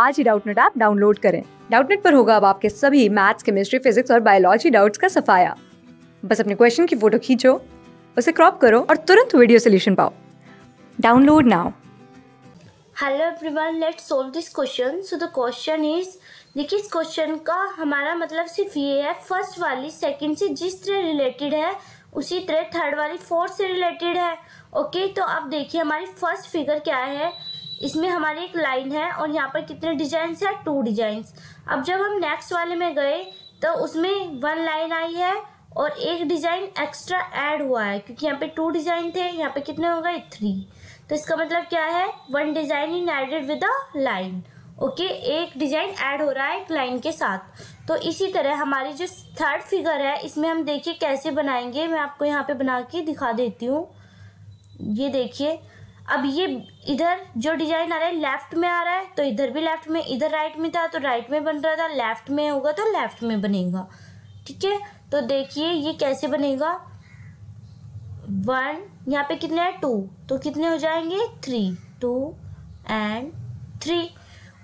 आज ही Doubtnut app download करें डाउटनेट पर होगा अब आपके सभी मैथ्स केमिस्ट्री फिजिक्स और बायोलॉजी डाउट्स का सफाया बस अपने क्वेश्चन की फोटो खींचो उसे क्रॉप करो और तुरंत वीडियो सोल्यूशन पाओ download now hello everyone let's solve this question so the question is देखिए इस क्वेश्चन का हमारा मतलब सिर्फ ये है फर्स्ट वाली सेकंड से जिस तरह रिलेटेड है उसी तरह थर्ड वाली फोर्थ से रिलेटेड है ओके okay, तो अब देखिए हमारी फर्स्ट फिगर क्या है इसमें हमारी एक लाइन है और यहाँ पर कितने डिजाइंस है टू डिजाइंस अब जब हम नेक्स्ट वाले में गए तो उसमें वन लाइन आई है और एक डिज़ाइन एक्स्ट्रा ऐड हुआ है क्योंकि यहाँ पे टू डिज़ाइन थे यहाँ पे कितने हो गए थ्री तो इसका मतलब क्या है one design in added with a line okay एक डिज़ाइन ऐड हो रहा है एक लाइन के साथ तो इसी तरह हमारी जो थर्ड फिगर है इसमें हम देखिए कैसे बनाएंगे मैं आपको यहाँ पे बना के दिखा देती हूँ ये देखिए अब ये इधर जो डिजाइन आ रहा है लेफ्ट में आ रहा है तो इधर भी लेफ्ट में इधर राइट में था तो राइट में बन रहा था लेफ्ट में होगा तो लेफ्ट में बनेगा ठीक है तो देखिए ये कैसे बनेगा वन यहाँ पे कितने हैं टू तो कितने हो जाएंगे three two and three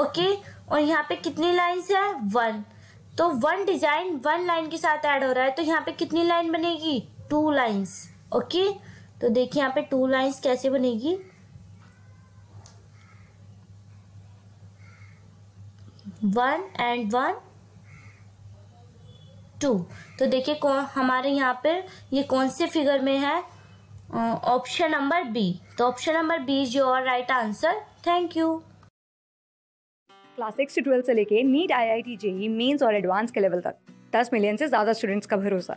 okay और यहाँ पे कितनी लाइन्स है वन तो वन डिजाइन वन लाइन के साथ ऐड हो रहा है तो यहाँ पे कितनी लाइन बनेगी टू लाइन्स ओके okay? तो देखिए यहाँ पे टू लाइंस कैसे बनेगी वन एंड वन टू तो देखिए कौन हमारे यहाँ पे ये कौन से फिगर में है ऑप्शन नंबर बी तो option number B is your right answer thank you class six से ट्वेल्थ से लेके NEET I I T JEE Mains और एडवांस के लेवल तक दस मिलियन से ज़्यादा स्टूडेंट्स का भरोसा